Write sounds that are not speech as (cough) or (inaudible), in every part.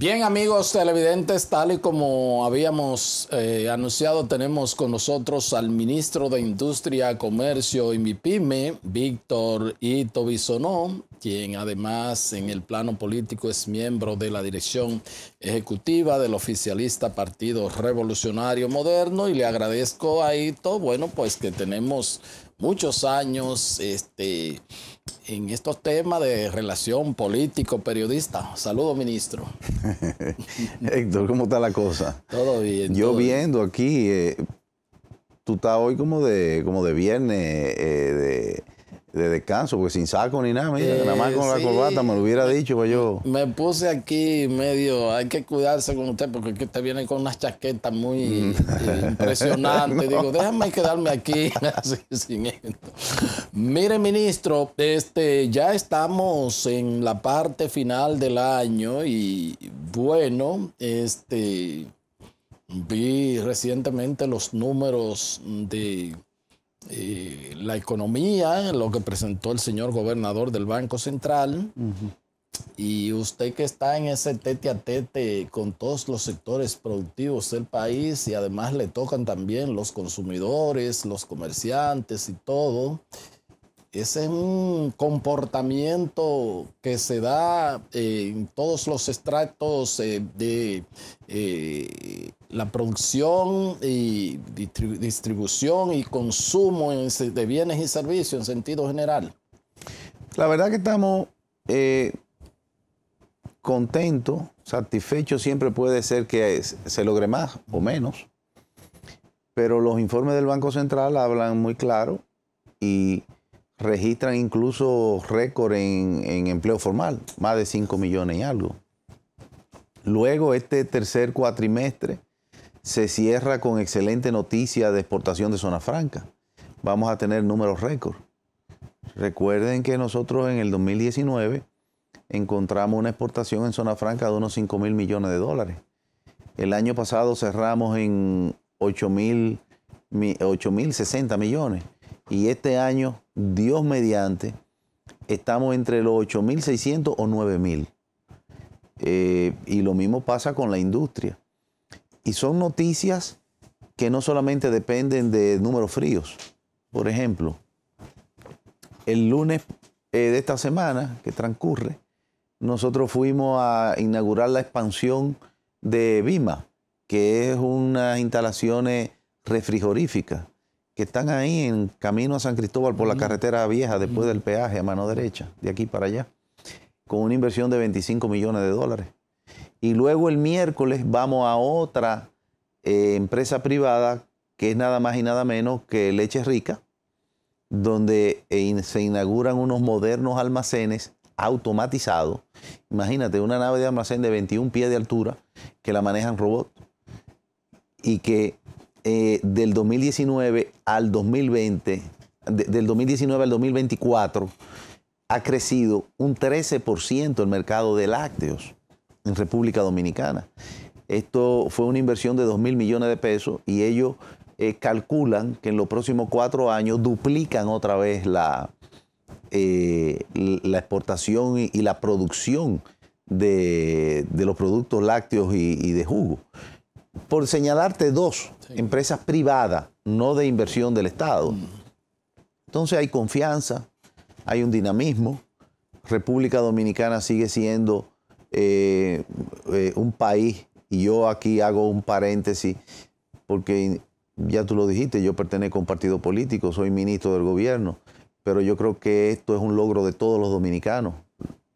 Bien amigos televidentes, tal y como habíamos eh, anunciado, tenemos con nosotros al ministro de Industria, Comercio y MIPYME, Víctor Ito Bisonó, quien además en el plano político es miembro de la dirección ejecutiva del oficialista Partido Revolucionario Moderno y le agradezco a Ito, bueno, pues que tenemos muchos años este, en estos temas de relación político-periodista. Saludos, ministro. (laughs) Héctor, ¿cómo está la cosa? Todo bien. Yo viendo aquí, eh, tú estás hoy como de, como de viernes, eh, de de descanso, porque sin saco ni nada, mira, nada más con la eh, corbata me lo hubiera dicho pues yo. Me puse aquí medio, hay que cuidarse con usted porque usted viene con una chaqueta muy mm. (laughs) impresionante. Digo, déjame quedarme aquí (laughs) así, sin esto. Mire, ministro, este, ya estamos en la parte final del año y bueno, este vi recientemente los números de la economía, lo que presentó el señor gobernador del Banco Central. Y usted que está en ese tete a tete con todos los sectores productivos del país y además le tocan también los consumidores, los comerciantes y todo, ese es un comportamiento que se da eh, en todos los extractos eh, de eh, la producción y distribución y consumo de bienes y servicios en sentido general. La verdad que estamos contentos, satisfechos, siempre puede ser que se logre más o menos, pero los informes del Banco Central hablan muy claro y registran incluso récord en, empleo formal, más de 5 millones y algo. Luego, este tercer cuatrimestre se cierra con excelente noticia de exportación de zona franca. Vamos a tener números récord. Recuerden que nosotros en el 2019 encontramos una exportación en zona franca de unos 5 mil millones de dólares. El año pasado cerramos en 8 mil 60 millones. Y este año, Dios mediante, estamos entre los 8.600 o 9.000. Eh, y lo mismo pasa con la industria. Y son noticias que no solamente dependen de números fríos. Por ejemplo, el lunes eh, de esta semana que transcurre, nosotros fuimos a inaugurar la expansión de Bima, que es unas instalaciones refrigeríficas que están ahí en camino a San Cristóbal por la carretera vieja después del peaje a mano derecha, de aquí para allá, con una inversión de 25 millones de dólares. Y luego el miércoles vamos a otra eh, empresa privada que es nada más y nada menos que Leche Rica, donde eh, se inauguran unos modernos almacenes automatizados. Imagínate, una nave de almacén de 21 pies de altura que la manejan robots y que eh, del 2019 al 2020, del 2019 al 2024, ha crecido un 13% el mercado de lácteos en República Dominicana. Esto fue una inversión de 2 mil millones de pesos y ellos eh, calculan que en los próximos cuatro años duplican otra vez la, eh, la exportación y, la producción de, los productos lácteos y, y, de jugo. Por señalarte dos, empresas privadas, no de inversión del Estado. Mm. Entonces hay confianza, hay un dinamismo. República Dominicana sigue siendo eh, eh, un país, y yo aquí hago un paréntesis, porque ya tú lo dijiste, yo pertenezco a un partido político, soy ministro del gobierno, pero yo creo que esto es un logro de todos los dominicanos.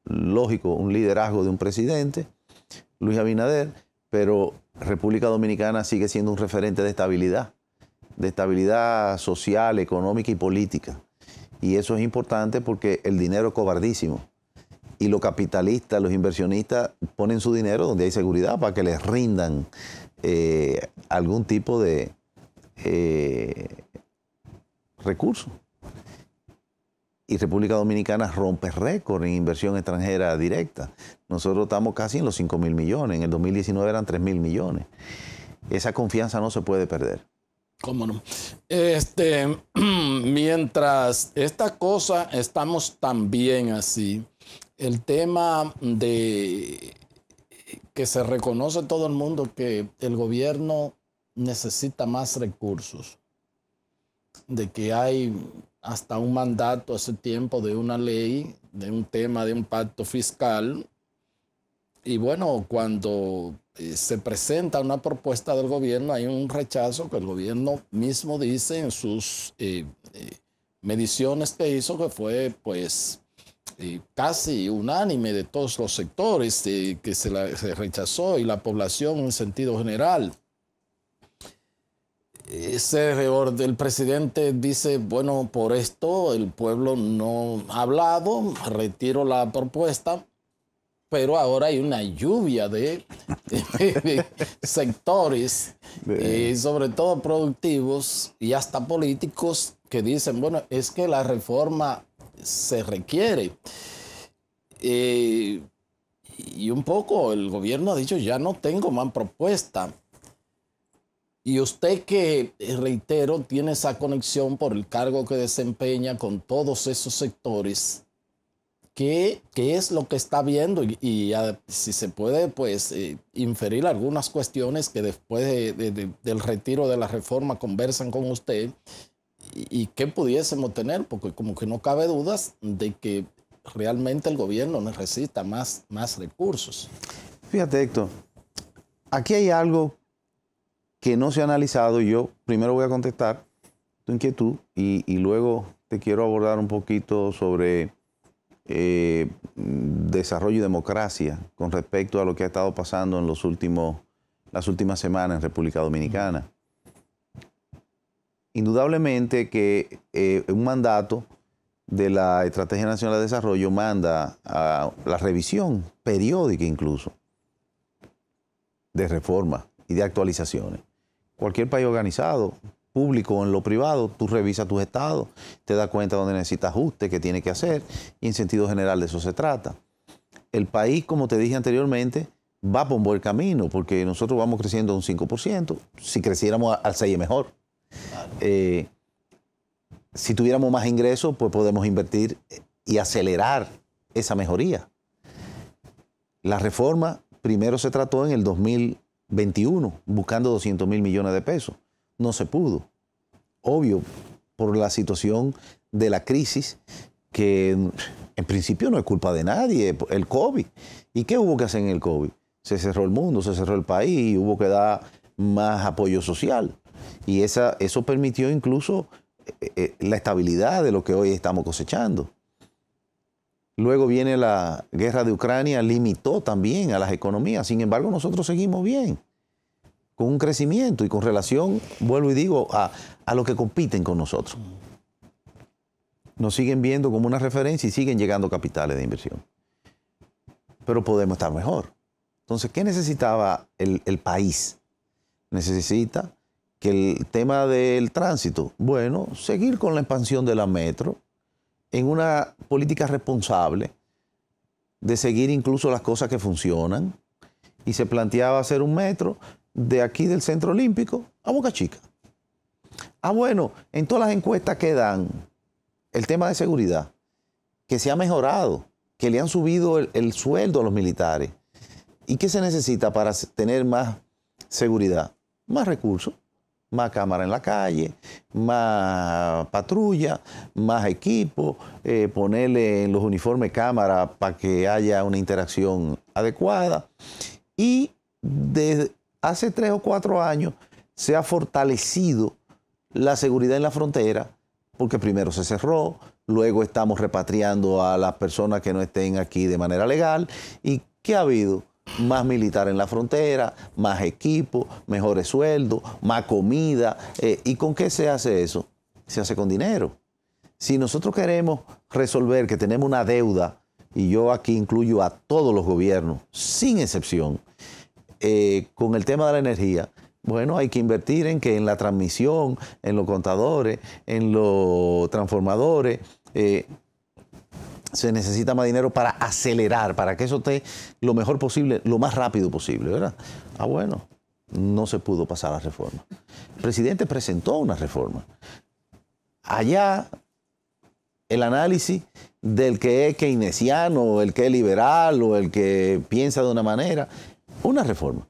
Lógico, un liderazgo de un presidente, Luis Abinader, pero República Dominicana sigue siendo un referente de estabilidad, de estabilidad social, económica y política. Y eso es importante porque el dinero es cobardísimo. Y los capitalistas, los inversionistas ponen su dinero donde hay seguridad para que les rindan eh, algún tipo de eh, recurso. Y República Dominicana rompe récord en inversión extranjera directa. Nosotros estamos casi en los 5 mil millones, en el 2019 eran 3 mil millones. Esa confianza no se puede perder. ¿Cómo no? Este, (clears throat) mientras esta cosa estamos también así, el tema de que se reconoce todo el mundo que el gobierno necesita más recursos, de que hay hasta un mandato hace tiempo de una ley, de un tema, de un pacto fiscal, y bueno, cuando eh, se presenta una propuesta del gobierno, hay un rechazo que el gobierno mismo dice en sus eh, eh, mediciones que hizo, que fue pues casi unánime de todos los sectores que se, rechazó y la población en sentido general. Ese el presidente dice, bueno, por esto el pueblo no ha hablado, retiro la propuesta pero ahora hay una lluvia de, sectores, eh, sobre todo productivos y hasta políticos, que dicen, bueno, es que la reforma se requiere. Eh, y un poco el gobierno ha dicho, ya no tengo más propuesta. Y usted que, eh, reitero, tiene esa conexión por el cargo que desempeña con todos esos sectores, qué, es lo que está viendo y, si se puede, pues eh, inferir algunas cuestiones que después del retiro de la reforma conversan con usted y, qué pudiésemos tener, porque como que no cabe dudas de que realmente el gobierno necesita más, más recursos. Fíjate, Héctor, aquí hay algo que no se ha analizado. Yo primero voy a contestar tu inquietud y, y luego te quiero abordar un poquito sobre eh, desarrollo y democracia con respecto a lo que ha estado pasando en los últimos, las últimas semanas en República Dominicana. Indudablemente que eh, un mandato de la Estrategia Nacional de Desarrollo manda a la revisión periódica incluso de reformas y de actualizaciones. Cualquier país organizado público o en lo privado, tú revisas tus estados, te das cuenta dónde necesita ajuste, qué tiene que hacer, y en sentido general de eso se trata. El país, como te dije anteriormente, va por un buen camino, porque nosotros vamos creciendo un 5%, si creciéramos al 6 mejor. Eh, si tuviéramos más ingresos, pues podemos invertir eh, y acelerar esa mejoría. La reforma primero se trató en el 2021, buscando 200 mil millones de pesos no se pudo. Obvio, por la situación de la crisis, que en principio no es culpa de nadie, el COVID. ¿Y qué hubo que hacer en el COVID? Se cerró el mundo, se cerró el país, y hubo que dar más apoyo social. Y esa, eso permitió incluso eh, eh, la estabilidad de lo que hoy estamos cosechando. Luego viene la guerra de Ucrania, limitó también a las economías. Sin embargo, nosotros seguimos bien con un crecimiento y con relación, vuelvo y digo, a, a los que compiten con nosotros. Nos siguen viendo como una referencia y siguen llegando capitales de inversión. Pero podemos estar mejor. Entonces, ¿qué necesitaba el, el país? Necesita que el tema del tránsito, bueno, seguir con la expansión de la metro en una política responsable de seguir incluso las cosas que funcionan. Y se planteaba hacer un metro, de aquí del Centro Olímpico a Boca Chica. Ah, bueno, en todas las encuestas que dan el tema de seguridad, que se ha mejorado, que le han subido el, sueldo a los militares. ¿Y qué se necesita para tener más seguridad? Más recursos, más cámara en la calle, más patrulla, más equipo, eh, ponerle en los uniformes cámara para que haya una interacción adecuada. Y hace tres o cuatro años se ha fortalecido la seguridad en la frontera, porque primero se cerró, luego estamos repatriando a las personas que no estén aquí de manera legal. ¿Y qué ha habido? Más militar en la frontera, más equipo, mejores sueldos, más comida. Eh, ¿Y con qué se hace eso? Se hace con dinero. Si nosotros queremos resolver que tenemos una deuda, y yo aquí incluyo a todos los gobiernos, sin excepción, eh, con el tema de la energía, bueno, hay que invertir en que en la transmisión, en los contadores, en los transformadores, eh, se necesita más dinero para acelerar, para que eso esté lo mejor posible, lo más rápido posible, ¿verdad? Ah, bueno, no se pudo pasar la reforma. El presidente presentó una reforma. Allá el análisis del que es keynesiano, el que es liberal o el que piensa de una manera, una reforma.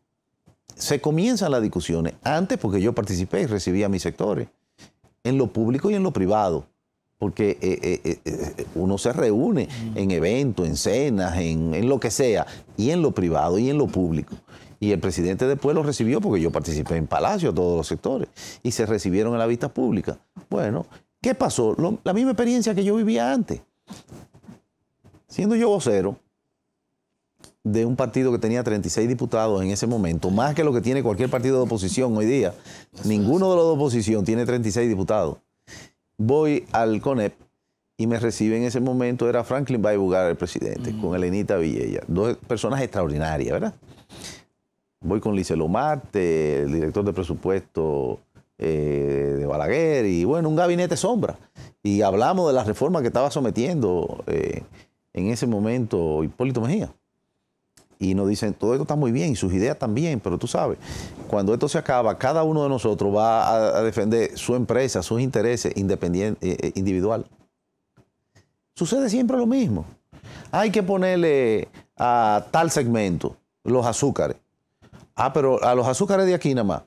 Se comienzan las discusiones. Antes, porque yo participé y recibía mis sectores, eh, en lo público y en lo privado, porque eh, eh, uno se reúne en eventos, en cenas, en, lo que sea, y en lo privado y en lo público. Y el presidente después lo recibió porque yo participé en Palacio, todos los sectores, y se recibieron a la vista pública. Bueno, ¿qué pasó? la misma experiencia que yo vivía antes. Siendo yo vocero, de un partido que tenía 36 diputados en ese momento, más que lo que tiene cualquier partido de oposición hoy día. Ninguno de los de oposición tiene 36 diputados. Voy al CONEP y me recibe en ese momento, era Franklin Baibugar, el presidente, mm. con Elenita Villella. Dos personas extraordinarias, ¿verdad? Voy con Licelo Marte, el director de presupuesto eh, de Balaguer, y bueno, un gabinete sombra. Y hablamos de las reformas que estaba sometiendo eh, en ese momento Hipólito Mejía y nos dicen, todo esto está muy bien sus ideas también, pero tú sabes, cuando esto se acaba, cada uno de nosotros va a, defender su empresa, sus intereses eh, eh, individual. Sucede siempre lo mismo. Hay que ponerle a tal segmento los azúcares. Ah, pero a los azúcares de aquí nada más.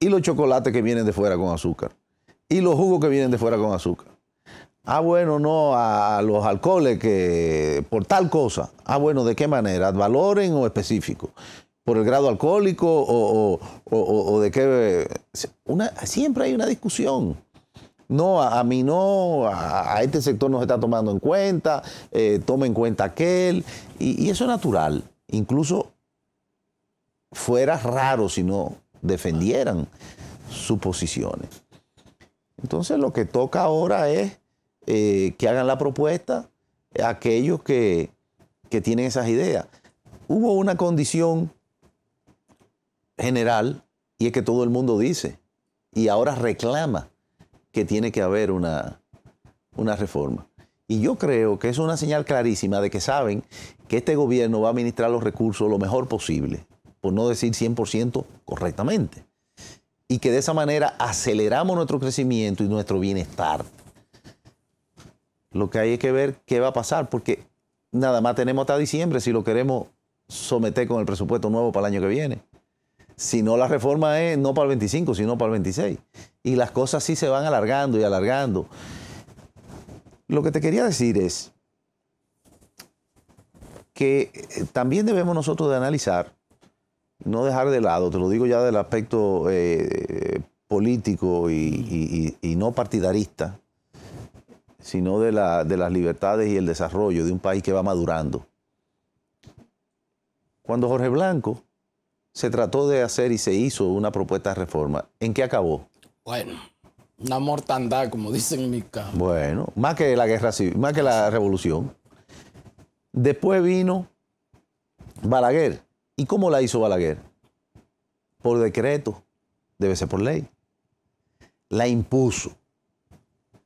Y los chocolates que vienen de fuera con azúcar. Y los jugos que vienen de fuera con azúcar. Ah, bueno, no, a, los alcoholes que por tal cosa. Ah, bueno, ¿de qué manera? ¿Valoren o específico? ¿Por el grado alcohólico o, de qué? Una, siempre hay una discusión. No, a, mí no, a, este sector nos está tomando en cuenta, eh, toma en cuenta aquel. Y, y eso es natural. Incluso fuera raro si no defendieran sus posiciones. Entonces lo que toca ahora es eh, que hagan la propuesta aquellos que, tienen esas ideas. Hubo una condición general y es que todo el mundo dice y ahora reclama que tiene que haber una, una reforma. Y yo creo que es una señal clarísima de que saben que este gobierno va a administrar los recursos lo mejor posible, por no decir 100% correctamente. Y que de esa manera aceleramos nuestro crecimiento y nuestro bienestar. Lo que hay es que ver qué va a pasar, porque nada más tenemos hasta diciembre si lo queremos someter con el presupuesto nuevo para el año que viene. Si no, la reforma es no para el 25, sino para el 26. Y las cosas sí se van alargando y alargando. Lo que te quería decir es que eh, también debemos nosotros de analizar, no dejar de lado, te lo digo ya del aspecto eh, eh, político y, y no partidarista, sino de, las libertades y el desarrollo de un país que va madurando. Cuando Jorge Blanco se trató de hacer y se hizo una propuesta de reforma, ¿en qué acabó? Bueno, una mortandad, como dicen en mi casa. Bueno, más que la guerra civil, más que la revolución. Después vino Balaguer. ¿Y cómo la hizo Balaguer? Por decreto, debe ser por ley. La impuso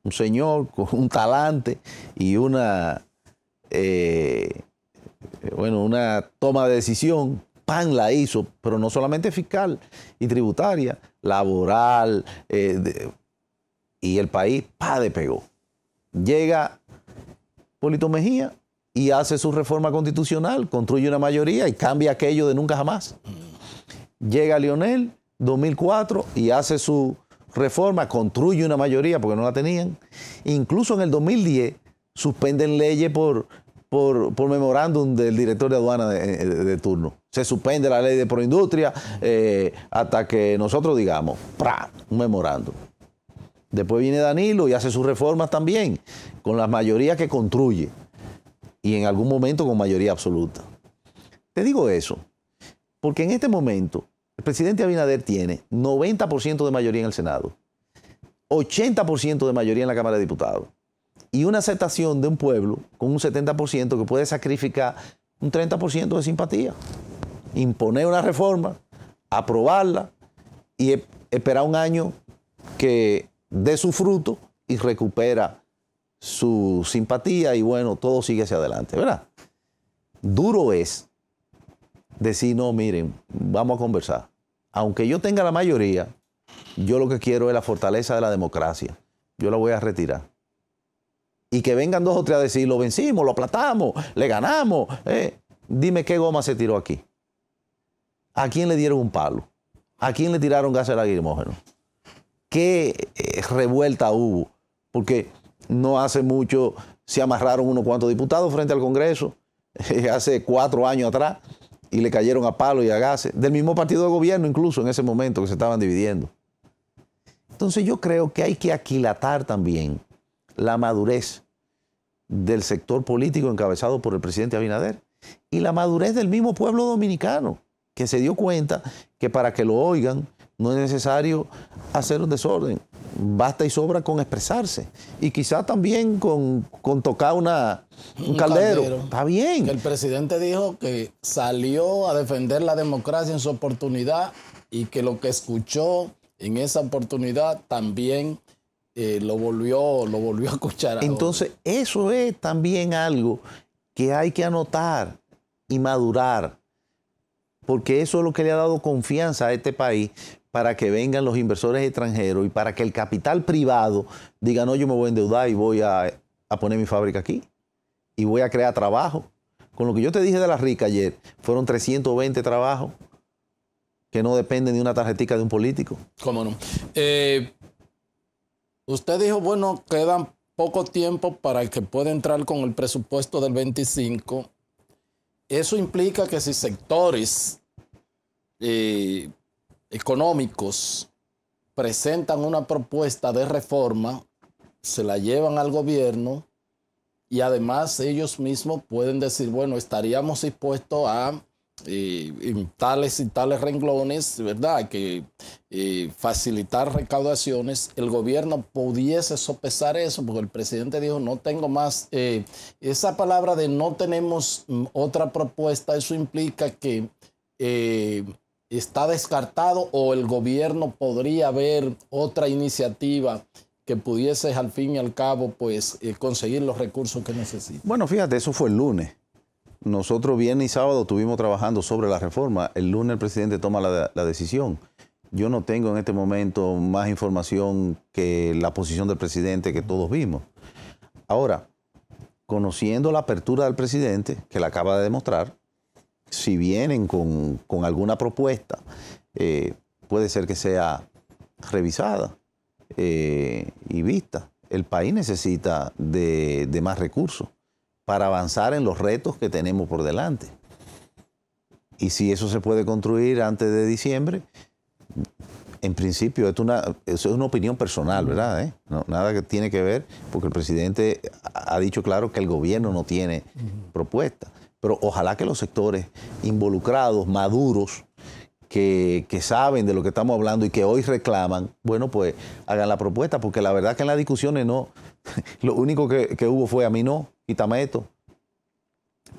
un señor con un talante y una, eh, bueno, una toma de decisión. PAN la hizo, pero no solamente fiscal y tributaria, laboral, eh, y el país, de pegó. Llega Polito Mejía y hace su reforma constitucional, construye una mayoría y cambia aquello de nunca jamás. Llega Lionel, 2004, y hace su reforma, construye una mayoría porque no la tenían. Incluso en el 2010 suspenden leyes por, por, memorándum del director de aduana de, eh, turno. Se suspende la ley de proindustria eh, hasta que nosotros digamos, ...prá, Un memorándum. Después viene Danilo y hace sus reformas también, con las mayorías que construye y en algún momento con mayoría absoluta. Te digo eso, porque en este momento el presidente Abinader tiene 90% de mayoría en el Senado, 80% de mayoría en la Cámara de Diputados y una aceptación de un pueblo con un 70% que puede sacrificar un 30% de simpatía, imponer una reforma, aprobarla y e, esperar un año que dé su fruto y recupera su simpatía y bueno, todo sigue hacia adelante, ¿verdad? Duro es decir, no, miren, vamos a conversar aunque yo tenga la mayoría, yo lo que quiero es la fortaleza de la democracia. Yo la voy a retirar. Y que vengan dos o tres a decir, lo vencimos, lo aplatamos, le ganamos. Eh, dime qué goma se tiró aquí. ¿A quién le dieron un palo? ¿A quién le tiraron gas lacrimógeno? ¿Qué eh, revuelta hubo? Porque no hace mucho se amarraron unos cuantos diputados frente al Congreso, (laughs) hace cuatro años atrás y le cayeron a palo y a gases, eh, del mismo partido de gobierno incluso en ese momento que se estaban dividiendo. Entonces yo creo que hay que aquilatar también la madurez del sector político encabezado por el presidente Abinader y la madurez del mismo pueblo dominicano, que se dio cuenta que para que lo oigan no es necesario hacer un desorden basta y sobra con expresarse. Y quizás también con, tocar una, un, caldero. Está bien. el presidente dijo que salió a defender la democracia en su oportunidad y que lo que escuchó en esa oportunidad también eh, lo, volvió, lo volvió a escuchar. Entonces, eso es también algo que hay que anotar y madurar porque eso es lo que le ha dado confianza a este país para que vengan los inversores extranjeros y para que el capital privado diga, no, yo me voy a endeudar y voy a, poner mi fábrica aquí y voy a crear trabajo. Con lo que yo te dije de la rica ayer, fueron 320 trabajos que no dependen de una tarjetita de un político. ¿Cómo no? Eh, usted dijo, bueno, quedan poco tiempo para que pueda entrar con el presupuesto del 25. Eso implica que si sectores eh, económicos presentan una propuesta de reforma, se la llevan al gobierno y además ellos mismos pueden decir, bueno, estaríamos dispuestos a eh, tales y tales renglones, ¿verdad? Que eh, facilitar recaudaciones, el gobierno pudiese sopesar eso, porque el presidente dijo, no tengo más, eh, esa palabra de no tenemos mm, otra propuesta, eso implica que está descartado o el gobierno podría haber otra iniciativa que pudiese al fin y al cabo pues eh, conseguir los recursos que necesita? Bueno, fíjate, eso fue el lunes. Nosotros viernes y sábado estuvimos trabajando sobre la reforma. El lunes el presidente toma la, la decisión. Yo no tengo en este momento más información que la posición del presidente que todos vimos. Ahora, conociendo la apertura del presidente, que la acaba de demostrar, si vienen con, alguna propuesta, eh, puede ser que sea revisada eh, y vista. El país necesita de, más recursos para avanzar en los retos que tenemos por delante. Y si eso se puede construir antes de diciembre, en principio, es una, es una opinión personal, ¿verdad? ¿Eh? nada que tiene que ver, porque el presidente ha dicho claro que el gobierno no tiene propuesta pero ojalá que los sectores involucrados, maduros, que, saben de lo que estamos hablando y que hoy reclaman, bueno, pues hagan la propuesta, porque la verdad que en las discusiones no, (laughs) lo único que, hubo fue a mí no, y esto,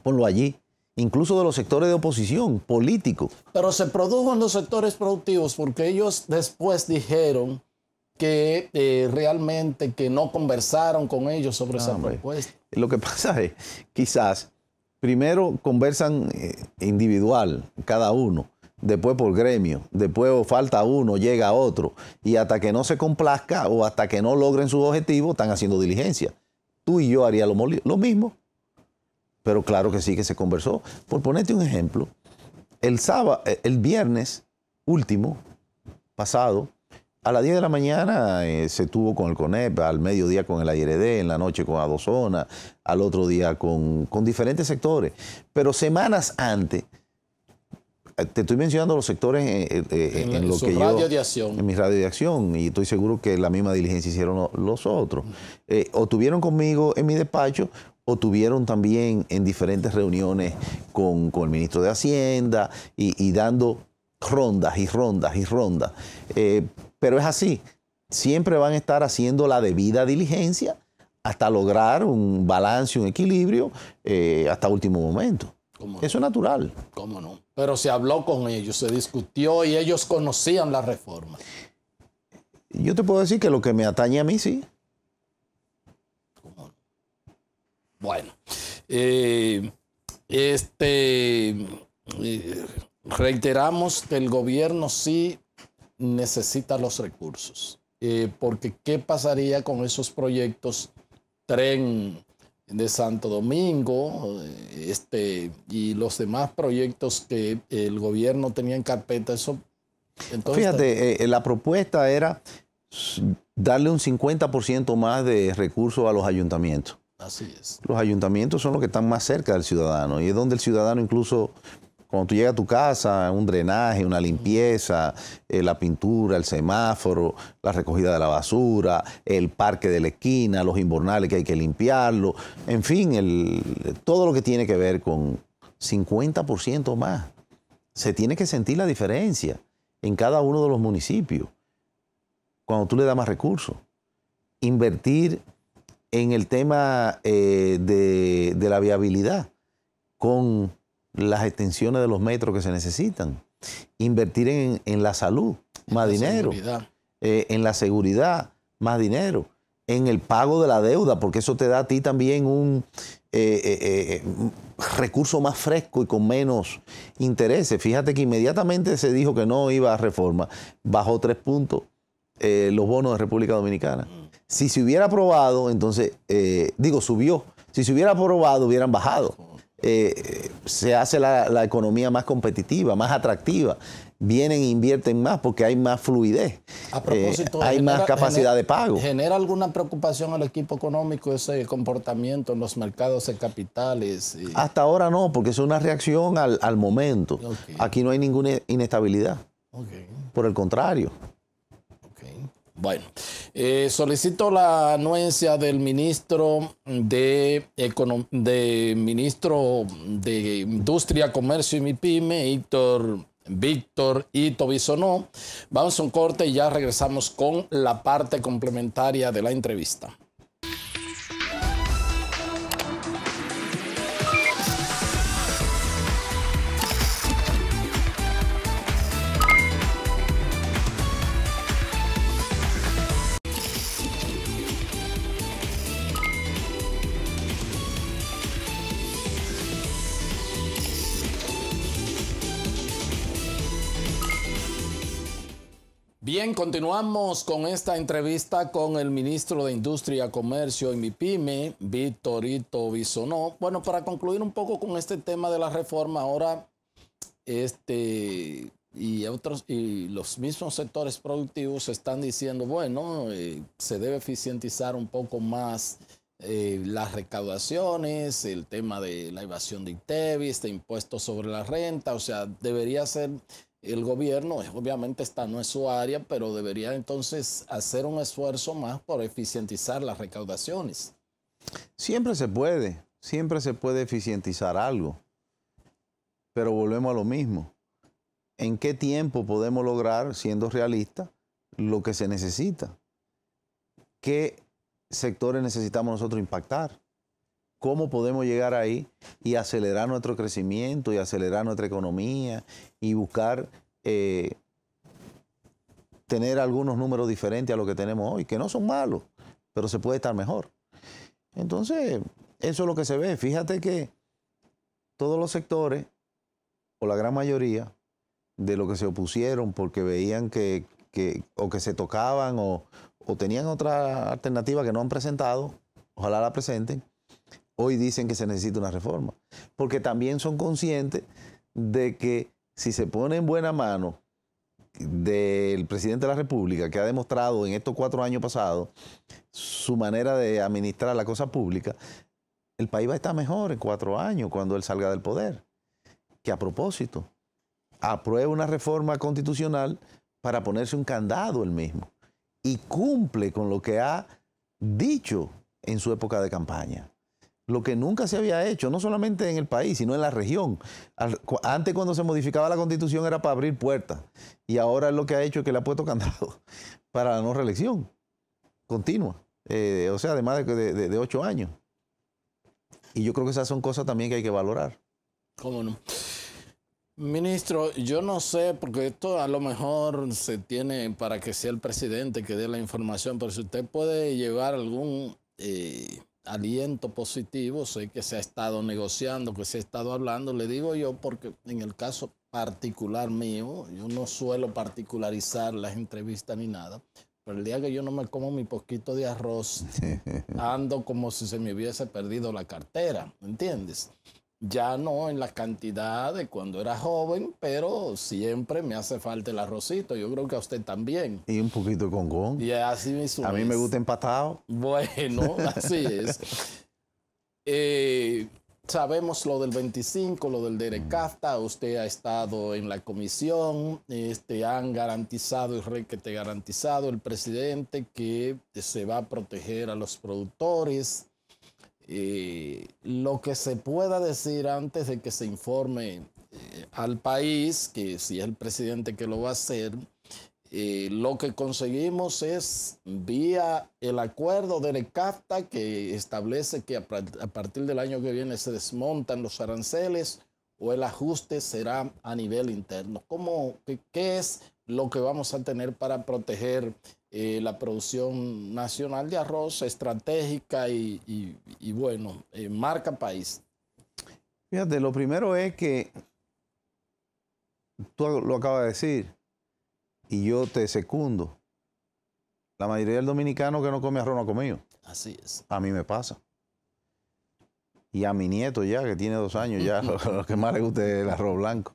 ponlo allí, incluso de los sectores de oposición, políticos. Pero se produjo en los sectores productivos porque ellos después dijeron que eh, realmente que no conversaron con ellos sobre esa ah, propuesta. Lo que (laughs) pasa es, quizás, primero conversan eh, individual, cada uno, después por gremio, después falta uno, llega otro, y hasta que no se complazca o hasta que no logren su objetivo, están haciendo diligencia. Tú y yo haríamos lo, lo mismo, pero claro que sí que se conversó. Por ponerte un ejemplo, el, sábado, el viernes último, pasado, a las 10 de la mañana eh, se tuvo con el CONEP, al mediodía con el IRD, en la noche con Adozona, al otro día con, diferentes sectores. Pero semanas antes, eh, te estoy mencionando los sectores eh, en, lo que yo... De acción. En mi radio de acción. Y estoy seguro que la misma diligencia hicieron los otros. o tuvieron conmigo en mi despacho o tuvieron también en diferentes reuniones con, el ministro de Hacienda y dando rondas y rondas y rondas. Eh, pero es así, siempre van a estar haciendo la debida diligencia hasta lograr un balance, un equilibrio, eh, hasta último momento. Eso es natural. ¿Cómo no? Pero se habló con ellos, se discutió y ellos conocían la reforma. Yo te puedo decir que lo que me atañe a mí, sí. Bueno, eh, este, reiteramos que el gobierno sí necesita los recursos, eh, porque ¿qué pasaría con esos proyectos tren de Santo Domingo eh, este, y los demás proyectos que el gobierno tenía en carpeta? Eso, Fíjate, eh, la propuesta era darle un 50% más de recursos a los ayuntamientos. Así es. Los ayuntamientos son los que están más cerca del ciudadano y es donde el ciudadano incluso cuando tú llegas a tu casa, un drenaje, una limpieza, eh, la pintura, el semáforo, la recogida de la basura, el parque de la esquina, los invernales que hay que limpiarlo, en fin, todo lo que tiene que ver con 50% más. Se tiene que sentir la diferencia en cada uno de los municipios cuando tú le das más recursos. Invertir en el tema eh, de la viabilidad con las extensiones de los metros que se necesitan, invertir en, la salud, más dinero, eh, en la seguridad, más dinero, en el pago de la deuda, porque eso te da a ti también un eh, eh, recurso más fresco y con menos intereses. Fíjate que inmediatamente se dijo que no iba a reforma, bajó tres puntos los bonos de República Dominicana. Mm. Si se hubiera aprobado, entonces, digo, subió. Si se hubiera aprobado, hubieran bajado se hace la, economía más competitiva, más atractiva. Vienen e invierten más porque hay más fluidez. A propósito, eh, hay más capacidad de pago. ¿Genera alguna preocupación al equipo económico ese comportamiento en los mercados de capitales? Eh? Hasta ahora no, porque es una reacción al, momento. Aquí no hay ninguna inestabilidad. Por el contrario, bueno, eh, solicito la anuencia del ministro de, ministro de Industria, Comercio y MIPYME, Víctor, Víctor Ito Bisonó. Vamos a un corte y ya regresamos con la parte complementaria de la entrevista. Bien, continuamos con esta entrevista con el ministro de Industria, Comercio y MIPYME, Víctorito Bisonó. Bueno, para concluir un poco con este tema de la reforma, ahora este y otros y los mismos sectores productivos están diciendo, bueno, eh, se debe eficientizar un poco más eh, las recaudaciones, el tema de la evasión de ITEVIS, de impuestos sobre la renta, o sea, debería ser el gobierno, obviamente está no es su área, pero debería entonces hacer un esfuerzo más por eficientizar las recaudaciones. Siempre se puede, siempre se puede eficientizar algo, pero volvemos a lo mismo. ¿En qué tiempo podemos lograr, siendo realistas, lo que se necesita? ¿Qué sectores necesitamos nosotros impactar? cómo podemos llegar ahí y acelerar nuestro crecimiento y acelerar nuestra economía y buscar eh, tener algunos números diferentes a lo que tenemos hoy, que no son malos, pero se puede estar mejor. Entonces, eso es lo que se ve. Fíjate que todos los sectores, o la gran mayoría, de los que se opusieron porque veían que, que o que se tocaban o tenían otra alternativa que no han presentado, ojalá la presenten, hoy dicen que se necesita una reforma. Porque también son conscientes de que si se pone en buena mano del presidente de la República, que ha demostrado en estos cuatro años pasados su manera de administrar la cosa pública, el país va a estar mejor en cuatro años cuando él salga del poder. Que a propósito, apruebe una reforma constitucional para ponerse un candado él mismo y cumple con lo que ha dicho en su época de campaña lo que nunca se había hecho, no solamente en el país, sino en la región. Antes cuando se modificaba la constitución era para abrir puertas y ahora lo que ha hecho es que le ha puesto candado (laughs) para la no reelección continua, eh, o sea, además de, de, ocho años. Y yo creo que esas son cosas también que hay que valorar. ¿Cómo no? Ministro, yo no sé, porque esto a lo mejor se tiene para que sea el presidente que dé la información, pero si usted puede llevar algún... Eh, aliento positivo, sé que se ha estado negociando, que se ha estado hablando, le digo yo porque en el caso particular mío, yo no suelo particularizar las entrevistas ni nada, pero el día que yo no me como mi poquito de arroz, (laughs) ando como si se me hubiese perdido la cartera, ¿entiendes? ya no en la cantidad de cuando era joven, pero siempre me hace falta el arrocito. Yo creo que a usted también. Y un poquito de congón. Y así mismo. A mí me gusta empatado. Bueno, (laughs) así es. Eh, sabemos lo del 25, lo del Derecasta. Usted ha estado en la comisión. Este, han garantizado y ha garantizado el presidente que se va a proteger a los productores eh, lo que se pueda decir antes de que se informe eh, al país, que si es el presidente que lo va a hacer, eh, lo que conseguimos es vía el acuerdo de recapta que establece que a, partir del año que viene se desmontan los aranceles o el ajuste será a nivel interno. ¿Cómo, ¿Qué es lo que vamos a tener para proteger eh, la producción nacional de arroz estratégica y, bueno, eh, marca país. Fíjate, lo primero es que tú lo acabas de decir y yo te secundo. La mayoría del dominicano que no come arroz no ha comido. Así es. A mí me pasa. Y a mi nieto ya, que tiene dos años ya, (laughs) lo, que más le gusta es el arroz blanco.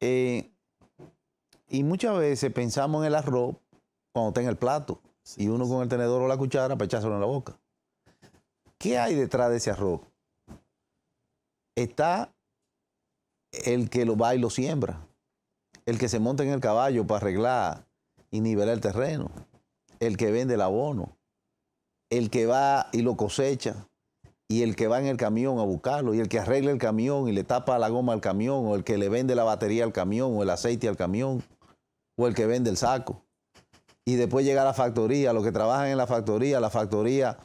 Eh, y muchas veces pensamos en el arroz cuando tenga el plato y uno con el tenedor o la cuchara para echárselo en la boca. ¿Qué hay detrás de ese arroz? Está el que lo va y lo siembra, el que se monta en el caballo para arreglar y nivelar el terreno, el que vende el abono, el que va y lo cosecha, y el que va en el camión a buscarlo, y el que arregla el camión y le tapa la goma al camión, o el que le vende la batería al camión, o el aceite al camión, o el que vende el saco y después llega a la factoría, los que trabajan en la factoría, la factoría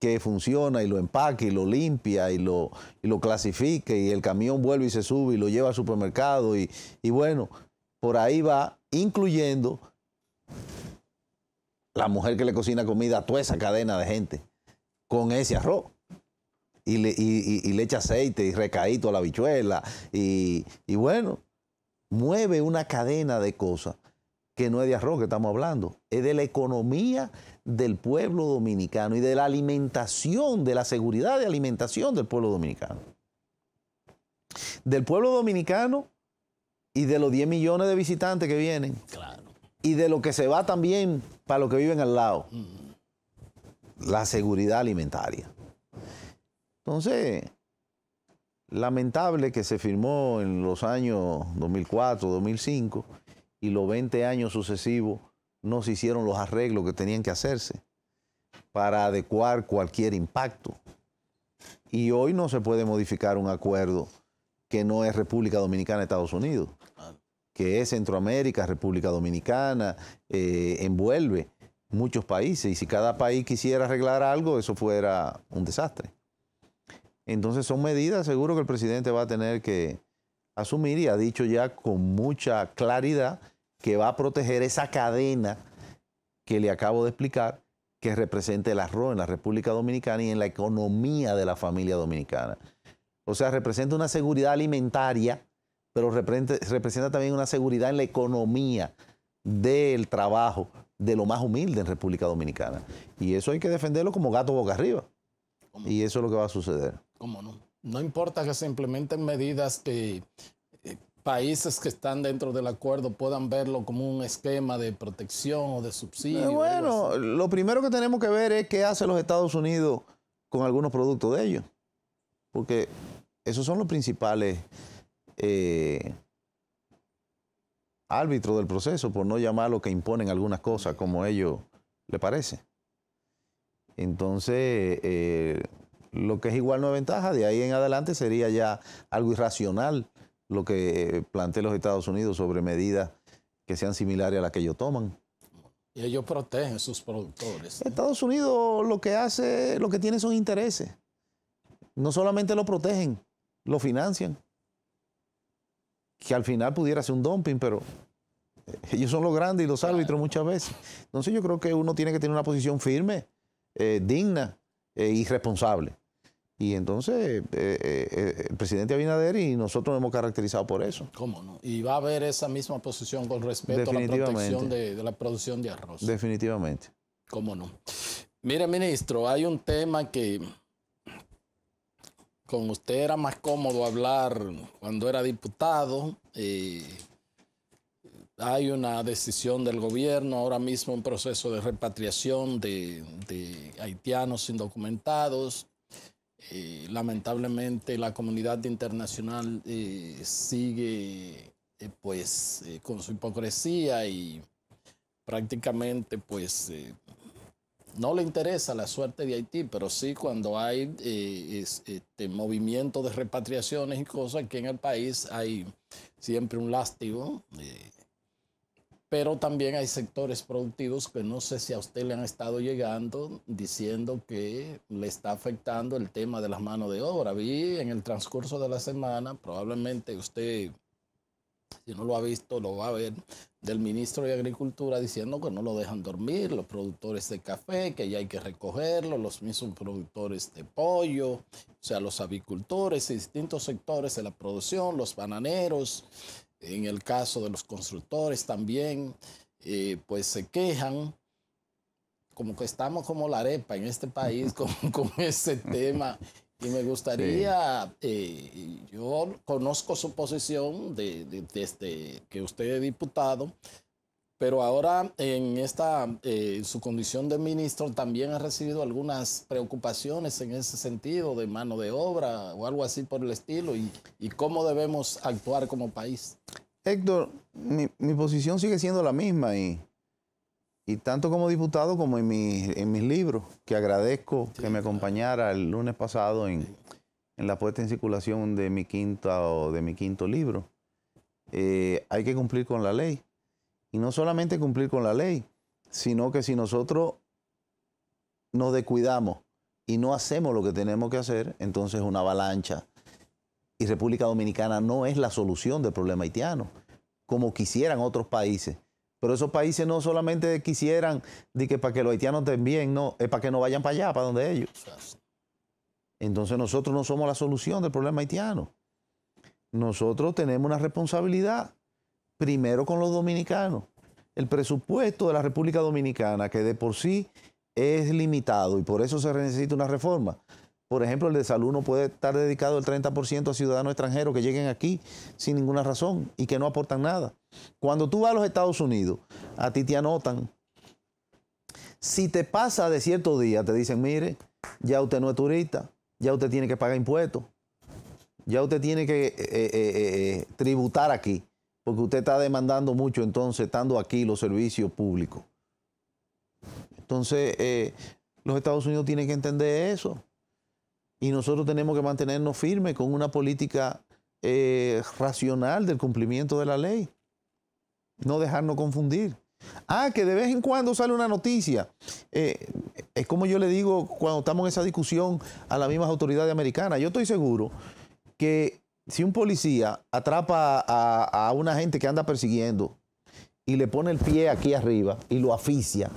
que funciona y lo empaque y lo limpia y lo, y lo clasifique y el camión vuelve y se sube y lo lleva al supermercado y, bueno, por ahí va incluyendo la mujer que le cocina comida a toda esa cadena de gente con ese arroz. Y le, echa aceite y recaíto a la bichuela. Y, y bueno, mueve una cadena de cosas que no es de arroz que estamos hablando, es de la economía del pueblo dominicano y de la alimentación, de la seguridad de alimentación del pueblo dominicano. Del pueblo dominicano y de los 10 millones de visitantes que vienen. Claro. Y de lo que se va también para los que viven al lado. Mm. La seguridad alimentaria. Entonces, lamentable que se firmó en los años 2004, 2005 y los 20 años sucesivos no se hicieron los arreglos que tenían que hacerse para adecuar cualquier impacto. Y hoy no se puede modificar un acuerdo que no es República Dominicana, Estados Unidos, que es Centroamérica, República Dominicana, eh, envuelve muchos países. Y si cada país quisiera arreglar algo, eso fuera un desastre. Entonces son medidas, seguro que el presidente va a tener que asumir y ha dicho ya con mucha claridad que va a proteger esa cadena que le acabo de explicar, que representa el arroz en la República Dominicana y en la economía de la familia dominicana. O sea, representa una seguridad alimentaria, pero representa, también una seguridad en la economía del trabajo de lo más humilde en República Dominicana. Y eso hay que defenderlo como gato boca arriba. Y eso es lo que va a suceder. ¿Cómo no? No importa que se implementen medidas que países que están dentro del acuerdo puedan verlo como un esquema de protección o de subsidio. Eh, bueno, lo primero que tenemos que ver es qué hacen los Estados Unidos con algunos productos de ellos, porque esos son los principales eh, árbitros del proceso, por no llamarlo que imponen algunas cosas como a ellos le parece. Entonces, eh, lo que es igual no es ventaja, de ahí en adelante sería ya algo irracional lo que plantea los Estados Unidos sobre medidas que sean similares a las que ellos toman. Y ellos protegen sus productores. Estados Unidos lo que hace, lo que tiene son intereses. No solamente lo protegen, lo financian. Que al final pudiera ser un dumping, pero eh, ellos son los grandes y los árbitros muchas veces. Entonces yo creo que uno tiene que tener una posición firme, eh, digna eh, y responsable. Y entonces eh, eh, el presidente Abinader y nosotros nos hemos caracterizado por eso. ¿Cómo no? Y va a haber esa misma posición con respecto a la protección de, la producción de arroz. Definitivamente. ¿Cómo no? Mire, ministro, hay un tema que con usted era más cómodo hablar cuando era diputado. Eh, hay una decisión del gobierno, ahora mismo un proceso de repatriación de, de haitianos indocumentados eh, lamentablemente la comunidad internacional eh, sigue eh, pues con su hipocresía y prácticamente pues no le interesa la suerte de Haití, pero sí cuando hay este, movimiento de repatriaciones y cosas que en el país hay siempre un lástigo pero también hay sectores productivos que no sé si a usted le han estado llegando diciendo que le está afectando el tema de las manos de obra. Vi en el transcurso de la semana, probablemente usted, si no lo ha visto, lo va a ver, del ministro de Agricultura diciendo que no lo dejan dormir, los productores de café, que ya hay que recogerlo, los mismos productores de pollo, o sea, los avicultores, distintos sectores de la producción, los bananeros en el caso de los constructores también, eh, pues se quejan, como que estamos como la arepa en este país (laughs) con, con este tema. Y me gustaría, eh, yo conozco su posición de, desde este, que usted es diputado, pero ahora en esta eh, su condición de ministro también ha recibido algunas preocupaciones en ese sentido de mano de obra o algo así por el estilo y, cómo debemos actuar como país. Héctor, mi, posición sigue siendo la misma y, y tanto como diputado como en, en mis libros, que agradezco que me acompañara el lunes pasado en, la puesta en circulación de mi de mi quinto libro. Eh, hay que cumplir con la ley y no solamente cumplir con la ley, sino que si nosotros nos descuidamos y no hacemos lo que tenemos que hacer, entonces una avalancha. Y República Dominicana no es la solución del problema haitiano, como quisieran otros países. Pero esos países no solamente quisieran de que para que los haitianos estén bien, no, es para que no vayan para allá, para donde ellos. Entonces nosotros no somos la solución del problema haitiano. Nosotros tenemos una responsabilidad primero con los dominicanos. El presupuesto de la República Dominicana, que de por sí es limitado y por eso se necesita una reforma. Por ejemplo, el de salud no puede estar dedicado el 30% a ciudadanos extranjeros que lleguen aquí sin ninguna razón y que no aportan nada. Cuando tú vas a los Estados Unidos, a ti te anotan. Si te pasa de cierto día, te dicen, mire, ya usted no es turista, ya usted tiene que pagar impuestos, ya usted tiene que eh, eh, eh, tributar aquí. Porque usted está demandando mucho entonces, estando aquí, los servicios públicos. Entonces, eh, los Estados Unidos tienen que entender eso. Y nosotros tenemos que mantenernos firmes con una política eh, racional del cumplimiento de la ley. No dejarnos confundir. Ah, que de vez en cuando sale una noticia. Eh, es como yo le digo cuando estamos en esa discusión a las mismas autoridades americanas. Yo estoy seguro que si un policía atrapa a, una gente que anda persiguiendo y le pone el pie aquí arriba y lo aficia,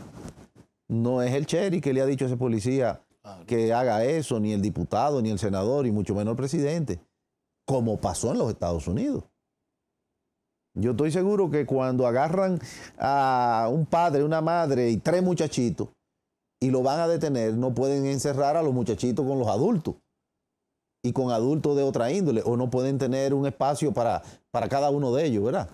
no es el cherry que le ha dicho a ese policía que haga eso, ni el diputado, ni el senador, y mucho menos el presidente, como pasó en los Estados Unidos. Yo estoy seguro que cuando agarran a un padre, una madre y tres muchachitos y lo van a detener, no pueden encerrar a los muchachitos con los adultos y con adultos de otra índole, o no pueden tener un espacio para, para cada uno de ellos, ¿verdad?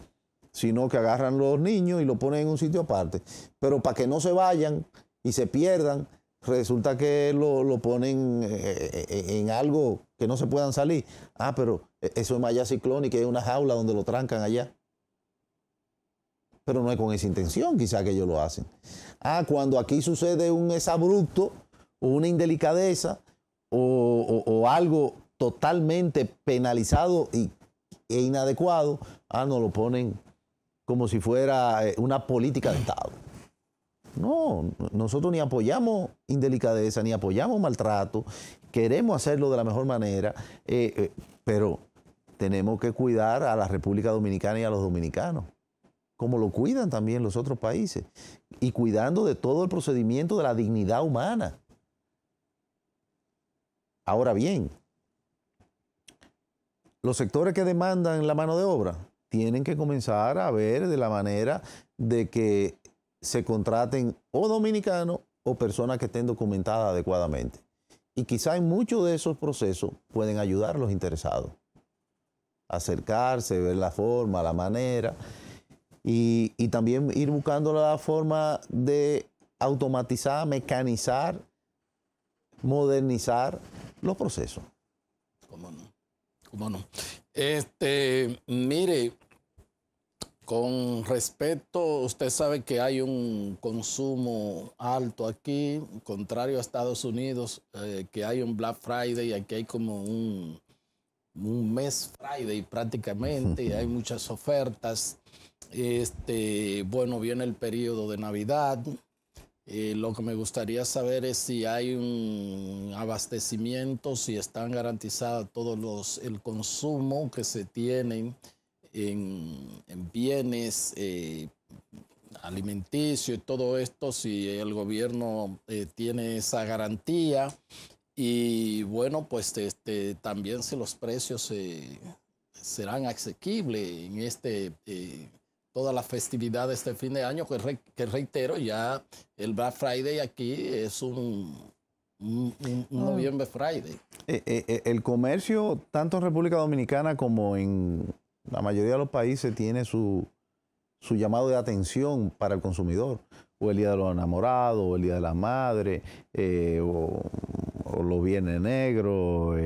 Sino que agarran los niños y lo ponen en un sitio aparte. Pero para que no se vayan y se pierdan, resulta que lo, ponen eh, eh, en algo que no se puedan salir. Ah, pero e, eso es Maya Ciclónica, es una jaula donde lo trancan allá. Pero no es con esa intención, quizá que ellos lo hacen. Ah, cuando aquí sucede un exabrupto, o una indelicadeza, o, o algo totalmente penalizado e inadecuado, ah, no lo ponen como si fuera eh, una política de Estado. No, nosotros ni apoyamos indelicadeza, ni apoyamos maltrato, queremos hacerlo de la mejor manera, eh, eh, pero tenemos que cuidar a la República Dominicana y a los dominicanos, como lo cuidan también los otros países, y cuidando de todo el procedimiento de la dignidad humana. Ahora bien, los sectores que demandan la mano de obra tienen que comenzar a ver de la manera de que se contraten o dominicanos o personas que estén documentadas adecuadamente. Y quizá en muchos de esos procesos pueden ayudar a los interesados. Acercarse, ver la forma, la manera y, también ir buscando la forma de automatizar, mecanizar, modernizar los procesos. ¿Cómo no? Bueno, Este, mire, con respecto, usted sabe que hay un consumo alto aquí, contrario a Estados Unidos, eh, que hay un Black Friday, aquí hay como un, un mes Friday prácticamente, hay muchas ofertas. Este, bueno, viene el periodo de Navidad, eh, lo que me gustaría saber es si hay un abastecimiento, si están garantizados todos los el consumo que se tienen en, bienes eh, alimenticios y todo esto, si el gobierno eh, tiene esa garantía y bueno, pues este, también si los precios serán asequibles en este toda la festividad de este fin de año, que, reitero, ya el Black Friday aquí es un, oh. Noviembre Friday. Eh, eh, eh, el comercio, tanto en República Dominicana como en la mayoría de los países, tiene su, llamado de atención para el consumidor. O el Día de los Enamorados, o el Día de la Madre, o, o, los Viernes Negros.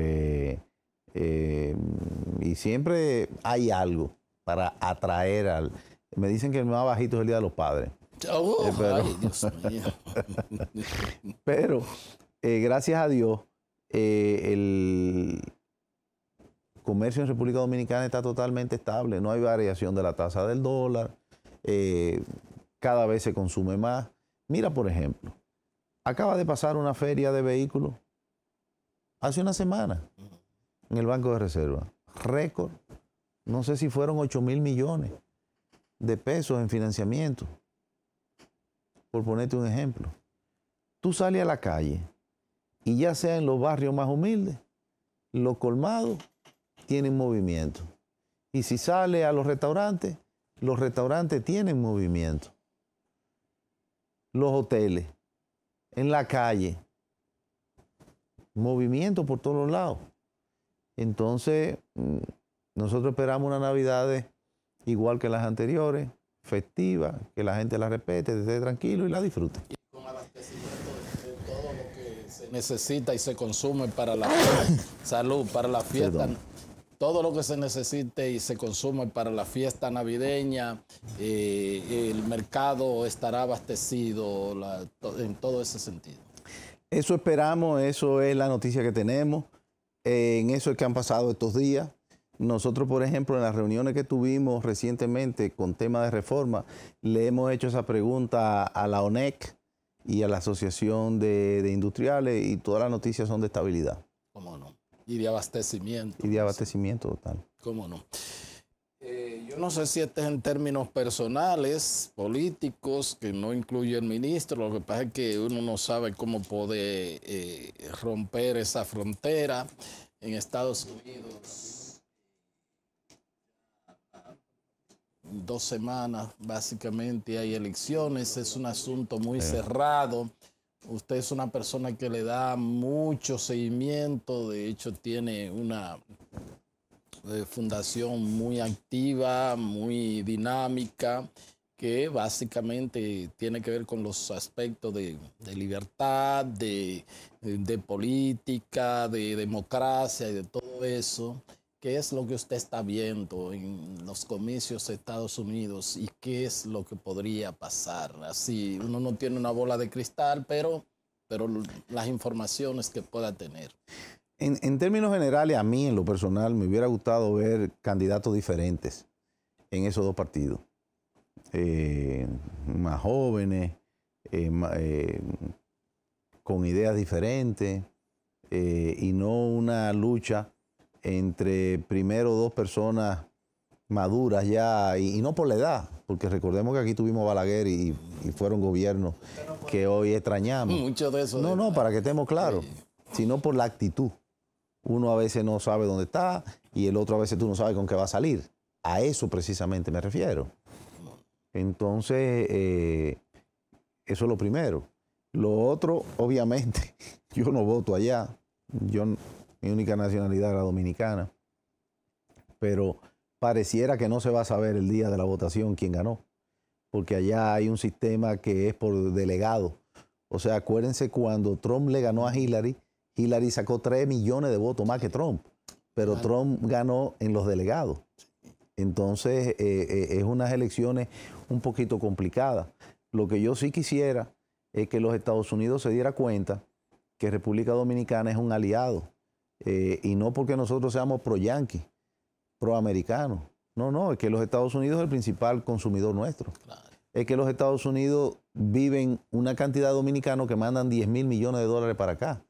y siempre hay algo para atraer al, me dicen que el más bajito es el Día de los Padres. Oh, eh, pero, (laughs) eh, gracias a Dios, eh, el comercio en República Dominicana está totalmente estable. No hay variación de la tasa del dólar. cada vez se consume más. Mira, por ejemplo, acaba de pasar una feria de vehículos hace una semana en el Banco de Reserva. Récord. No sé si fueron 8 mil millones de pesos en financiamiento. Por ponerte un ejemplo. Tú sales a la calle y ya sea en los barrios más humildes, los colmados tienen movimiento. Y si sale a los restaurantes, los restaurantes tienen movimiento. Los hoteles, en la calle, movimiento por todos lados. Entonces, mm, nosotros esperamos una Navidad de igual que las anteriores, festiva, que la gente la respete, esté tranquilo y la disfrute. con abastecimiento de todo lo que se necesita y se consume para la (coughs) salud, para la fiesta. Todo lo que se necesite y se consume para la fiesta navideña, eh, el mercado estará abastecido en todo ese sentido. Eso esperamos, eso es la noticia que tenemos. Eh, en eso es que han pasado estos días. Nosotros, por ejemplo, en las reuniones que tuvimos recientemente con tema de reforma, le hemos hecho esa pregunta a la ONEC y a la Asociación de, Industriales y todas las noticias son de estabilidad. ¿Cómo no? Y de abastecimiento. Y de abastecimiento total. ¿Cómo no? Eh, yo no sé si este es en términos personales, políticos, que no incluye el ministro. Lo que pasa es que uno no sabe cómo puede eh, romper esa frontera en Estados Unidos dos semanas básicamente hay elecciones, es un asunto muy cerrado. Usted es una persona que le da mucho seguimiento, de hecho tiene una eh, fundación muy activa, muy dinámica, que básicamente tiene que ver con los aspectos de, libertad, de, de, política, de democracia y de todo eso qué es lo que usted está viendo en los comicios de Estados Unidos y qué es lo que podría pasar. Así, uno no tiene una bola de cristal, pero, pero las informaciones que pueda tener. En, términos generales, a mí en lo personal me hubiera gustado ver candidatos diferentes en esos dos partidos. Eh, más jóvenes, eh, eh, con ideas diferentes y no una lucha entre primero dos personas maduras ya, y, no por la edad, porque recordemos que aquí tuvimos Balaguer y, fueron gobiernos que hoy extrañamos. Mucho de eso. No, no, para que estemos claros, sino por la actitud. Uno a veces no sabe dónde está y el otro a veces tú no sabes con qué va a salir. A eso precisamente me refiero. Entonces, eh, eso es lo primero. Lo otro, obviamente, (laughs) yo no voto allá. Yo mi única nacionalidad era dominicana, pero pareciera que no se va a saber el día de la votación quién ganó, porque allá hay un sistema que es por delegado. O sea, acuérdense cuando Trump le ganó a Hillary, Hillary sacó 3 millones de votos más que Trump, pero Trump ganó en los delegados. Entonces, eh, eh, es unas elecciones un poquito complicadas. Lo que yo sí quisiera es que los Estados Unidos se diera cuenta que República Dominicana es un aliado eh, y no porque nosotros seamos pro-yanquis, pro americano No, no, es que los Estados Unidos es el principal consumidor nuestro. Es que los Estados Unidos viven una cantidad dominicano que mandan 10 mil millones de dólares para acá.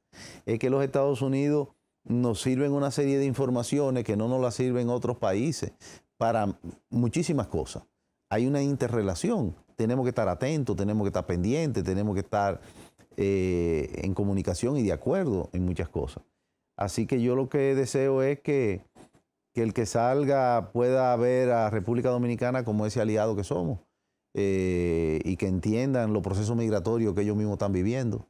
Es que los Estados Unidos nos sirven una serie de informaciones que no nos las sirven otros países para muchísimas cosas. Hay una interrelación. Tenemos que estar atentos, tenemos que estar pendientes, tenemos que estar eh, en comunicación y de acuerdo en muchas cosas. Así que yo lo que deseo es que, el que salga pueda ver a República Dominicana como ese aliado que somos eh, y que entiendan los procesos migratorios que ellos mismos están viviendo,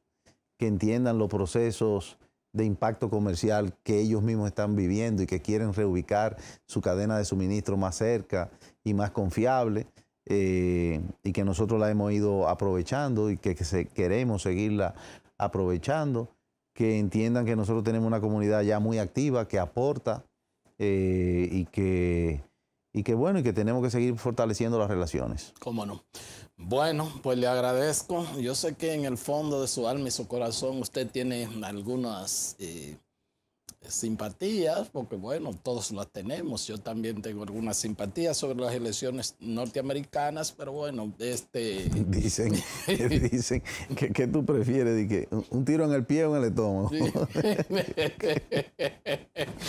que entiendan los procesos de impacto comercial que ellos mismos están viviendo y que quieren reubicar su cadena de suministro más cerca y más confiable eh, y que nosotros la hemos ido aprovechando y que, queremos seguirla aprovechando que entiendan que nosotros tenemos una comunidad ya muy activa, que aporta eh, y, que, y que bueno, y que tenemos que seguir fortaleciendo las relaciones. Cómo no. Bueno, pues le agradezco. Yo sé que en el fondo de su alma y su corazón usted tiene algunas... Eh, simpatías, porque bueno, todos las tenemos. Yo también tengo algunas simpatías sobre las elecciones norteamericanas, pero bueno, este... (laughs) Dicen, (laughs) dicen que, tú prefieres que un tiro en el pie o en el estómago.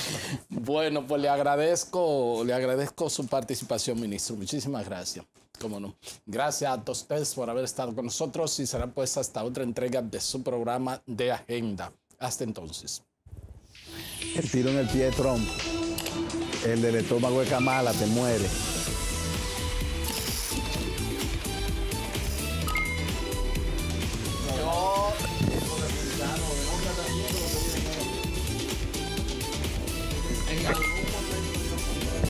(laughs) bueno, pues le agradezco, le agradezco su participación, ministro. Muchísimas gracias. no. Gracias a todos ustedes por haber estado con nosotros y será pues hasta otra entrega de su programa de agenda. Hasta entonces. El tiro en el pie de Trump, el del estómago de Kamala, te muere.